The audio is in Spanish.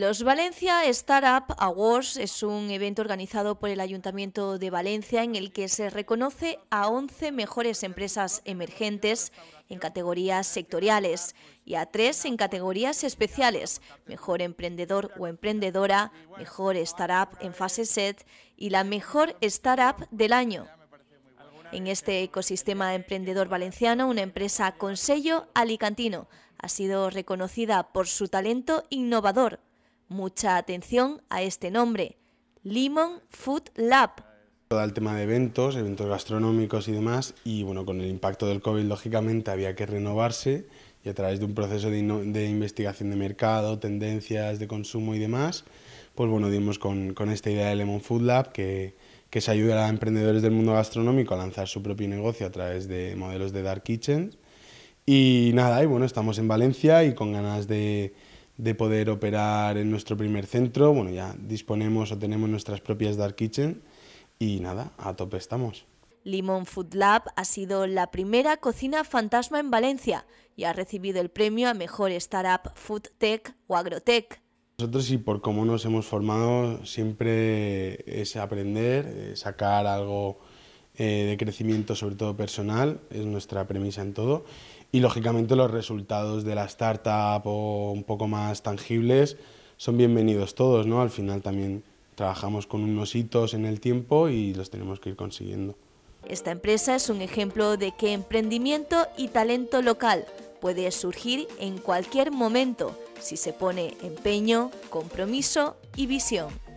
Los Valencia Startup Awards es un evento organizado por el Ayuntamiento de Valencia en el que se reconoce a 11 mejores empresas emergentes en categorías sectoriales y a tres en categorías especiales, mejor emprendedor o emprendedora, mejor startup en fase set y la mejor startup del año. En este ecosistema emprendedor valenciano, una empresa con sello alicantino ha sido reconocida por su talento innovador, Mucha atención a este nombre, Lemon Food Lab. Todo el tema de eventos, eventos gastronómicos y demás, y bueno, con el impacto del COVID, lógicamente, había que renovarse y a través de un proceso de, investigación de mercado, tendencias de consumo y demás, pues bueno, dimos con, esta idea de Lemon Food Lab que, que se ayuda a emprendedores del mundo gastronómico a lanzar su propio negocio a través de modelos de Dark Kitchen. Y nada, y bueno, estamos en Valencia y con ganas de, de poder operar en nuestro primer centro. Bueno, ya disponemos o tenemos nuestras propias Dark Kitchen y nada, a tope estamos. Limón Food Lab ha sido la primera cocina fantasma en Valencia y ha recibido el premio a Mejor Startup Food Tech o Agrotech. Nosotros y por cómo nos hemos formado siempre es aprender, eh, sacar algo eh, de crecimiento, sobre todo personal, es nuestra premisa en todo. Y lógicamente los resultados de la startup o un poco más tangibles son bienvenidos todos, ¿no? Al final también trabajamos con unos hitos en el tiempo y los tenemos que ir consiguiendo. Esta empresa es un ejemplo de que emprendimiento y talento local puede surgir en cualquier momento si se pone empeño, compromiso y visión.